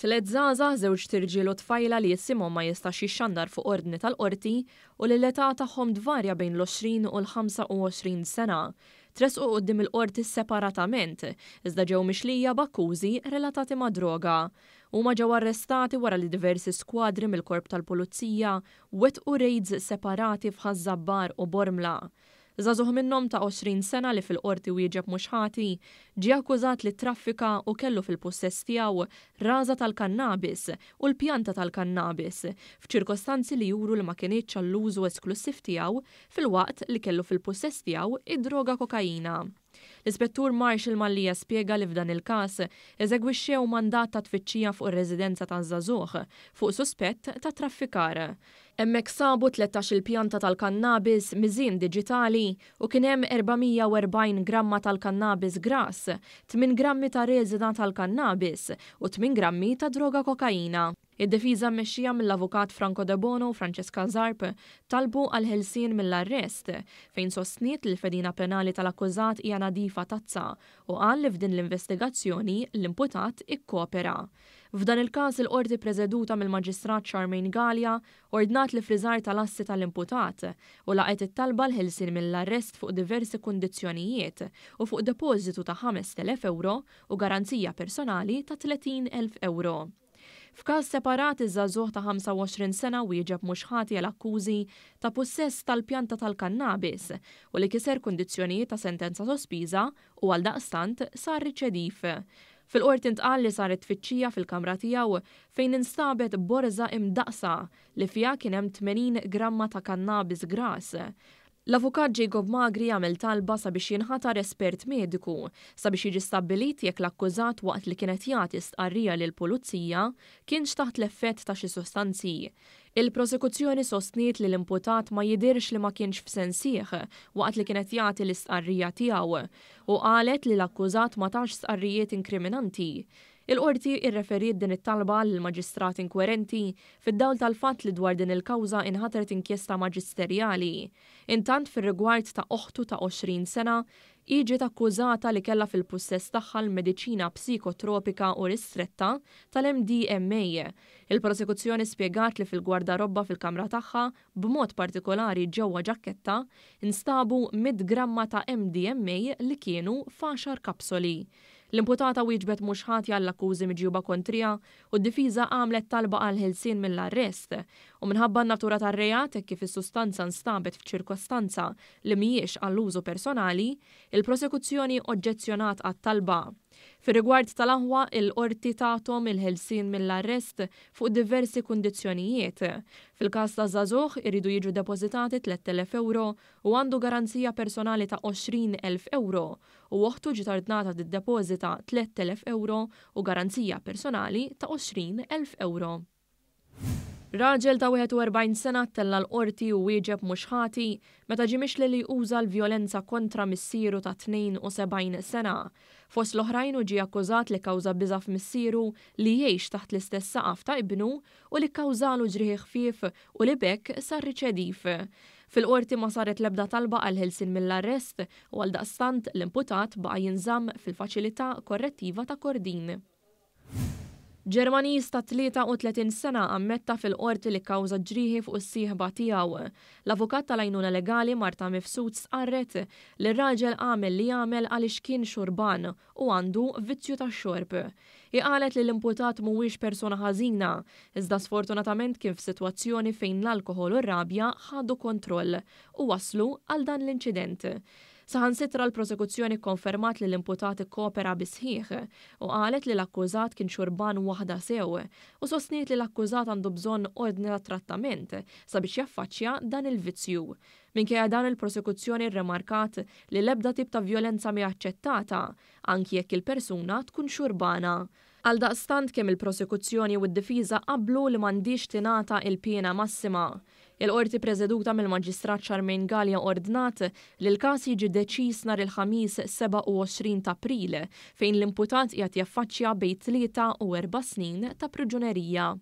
Tlet zaza żewġ tirġiel u tfajla li jissimhom ma jistax jixxandar fuq ordni tal-qorti u li l-età tagħhom dvarja bejn l-20 u l-25 sena. Tresqu qoddim il-qorti separatament, iżda ġew mixlija bakkużi relatati ma' droga. Huma ġew arrestati wara li diversi skwadri mill-korp tal-pulizija wet u raids separati f'Ħazzabbar u Bormla. Zazuħ minnom ta' 20 sena li fil-qorti wieġeb mhux ħati, ġie akkużat li traffika u kellu fil-possess tiegħu raza tal-kannabis u l-pjanta tal-kannabis f'ċirkostanzi li juru li ma kienitx għall-użu esklusiv tiegħu fil-waqt li kellu fil-possess tiegħu id-droga kokaina. L-ispettur Marshall Mallija spiega li f'dan il-kas eżegwixxew mandat ta' tfittxija fuq ir-residenza ta' Zazuħ fuq suspett ta' traffikar. Hemmhekk sabu 13 il-pjanta tal-kannabis miżin diġitali u kien hemm 440 gramma tal-kannabis gras, 8 grammi ta' rezina tal-kannabis u 8 grammi ta' droga kokaina. Id-defiża mmexxija mill-avukat Franco De Bono u Francesca Zarp talbu għal ħelsien mill-arrest fejn sostniet li fedina penali tal-akkużat hija nadifa tazza u qal li f'din l-investigazzjoni l-imputat ikkopera. F'dan il-każ il-qorti preżeduta mill-Maġistrat Charmaine Galia ordnat li friżar tal-assi tal-imputat u laqet it-talba l-ħelsin mill-arrest fuq diversi kundizzjonijiet u fuq depożitu ta' 5.000 euro u garanzija personali ta' 30.000 euro. F'każ separat iż-żagħżugħ ta' 25 sena wieġeb mhux ħati għal akkużi ta' possess tal-pjanta tal-kannabis u li kiser kundizzjonijiet ta' sentenza sospiża u għal daqstant sar riċedif. Fil-qorti ntqal li saret tfittxija fil-kamra tiegħu fejn instabet borza imdaqsa li fija kien hemm 80 gramma ta' kannabis gras L-avukat Jacob Magri għamil talba sabiex jinħatar espert mediku sabiex jiġi stabbilit jekk l-akkużat waqt li kienet jagħti stqarrija lil pulizija kienx taħt l-effett ta' xi sostanzi. Il-prosekuzzjoni sostniet li l-imputat ma jidirx li ma kienx f'sensieħ waqt li kienet jagħti l-istqarrija tiegħu u qalet li l-akkużat ma tax stqarrijiet inkriminanti. Il-qorti irreferi din it-talba l maġistrat inkwerenti fid-dawl tal-fatt li dwar din il-kawża inħatret inkjesta maġisterjali. Intant fir-rigward ta' oħtu ta' 20 sena iġiet akkużata li kella fil-possess tagħha l-mediċina psikotropika u ristretta tal-MDMA. Il-prosekuzzjoni spiegat li fil-gwardarobba fil-kamra tagħha b'mod partikolari ġewwa ġaketta instabu mid gramma ta' MDMA li kienu faxar kapsoli. L-imputata wieġbet mhux ħati għall akkużi miġjuba kontrija u d-difiża għamlet talba għal ħilsien mill-arrest u minħabba natura tar-rejat kif is-sustanza nstabet f'ċirkostanza li mhijiex għall-użu personali, il-prosekuzzjoni oġġezzjonat għat-talba Fir rigward tal aħwa il-qorti tagħtom il-ħelsin mill-arrest fuq diversi kundizzjonijiet. Fil-każ ta' Zazuh iridu jiġu depożitati 3.000 euro u għandu garanzija personali ta' 20.000 euro u oħtu ġitardnata d deposita 3.000 euro u garanzija personali ta' 20.000 euro. Raġel ta' 41 sena tella l-qorti u wieġeb mhux ħati meta ġimix li uża l-vjolenza kontra missieru ta' 72 sena. Fost l-oħrajn u ġie akkużat li kawża biżaf missieru li jgħix taħt l-istess saqaf ta' ibnu u li kawżalu ġrieħi ħfief u li bekk sar riċedif. Fil-qorti ma saret lebda talba għal ħelsin mill-arrest u għal daqstant l-imputat baqa jinżamm fil-faċilità korrettiva ta' Kordin. Ġermaniż ta' 33 sena ammetta fil-qorti li kawza ġrieħi fuq is-sieħba tiegħu. L-avukat tal-għajnuna legali Marta Mifsud sqarret li r-raġel għamel li għamel għaliex kien xurban u għandu vizzju ta' xorb. Iqalet li l-imputat mhuwiex persona ħażina, iżda sfortunatament kien f'sitwazzjoni fejn l-alkohol u r-rabja ħadu kontroll u waslu għal dan l-inċident. Saħansitra l-prosekuzzjoni konfermat li l-imputati kopera bisħiħ u qalet li l-akkużat kien xurban waħda sew u sosniet li l-akkużat għandu bżonn ordni ta' trattament sabiex jaffaċċja dan il-vizzju. Minkejja dan il-prosekuzzjoni remarkat li l-ebda tip ta' violenza mi aċċettata, anki jekk il-persuna tkun xurbana. Għal daqstant kemm il-prosekuzzjoni u d-difiża qablu li m'għandix tingħata il pina massima. Il-qorti preżeduta mill-Maġistrat Charmaine Galja ordnat li l każ jiġi deċis nar il-ħamis 27 ta' April fejn l-imputat jgħat jaffaċċja bejn tlieta u erba' snin ta' priġunerija.